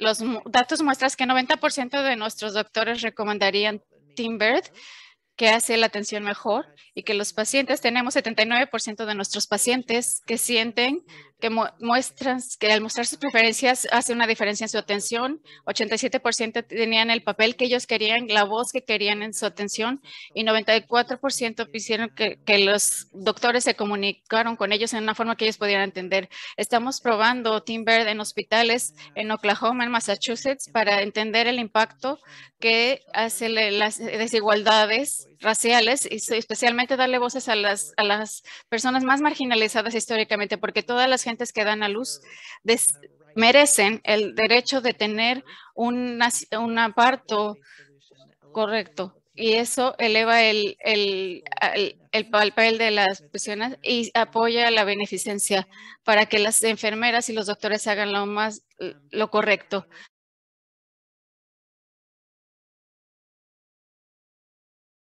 Los datos muestran que 90% de nuestros doctores recomendarían Timbert, que hace la atención mejor, y que los pacientes, tenemos 79% de nuestros pacientes que sienten que muestran que al mostrar sus preferencias hace una diferencia en su atención. 87% tenían el papel que ellos querían, la voz que querían en su atención y 94% hicieron que, los doctores se comunicaron con ellos en una forma que ellos pudieran entender. Estamos probando Timber en hospitales en Oklahoma, en Massachusetts, para entender el impacto que hace las desigualdades raciales y especialmente darle voces a las, a las personas más marginalizadas históricamente, porque todas las gentes que dan a luz merecen el derecho de tener un parto correcto y eso eleva el, el, el, papel de las personas y apoya la beneficencia para que las enfermeras y los doctores hagan lo más lo correcto.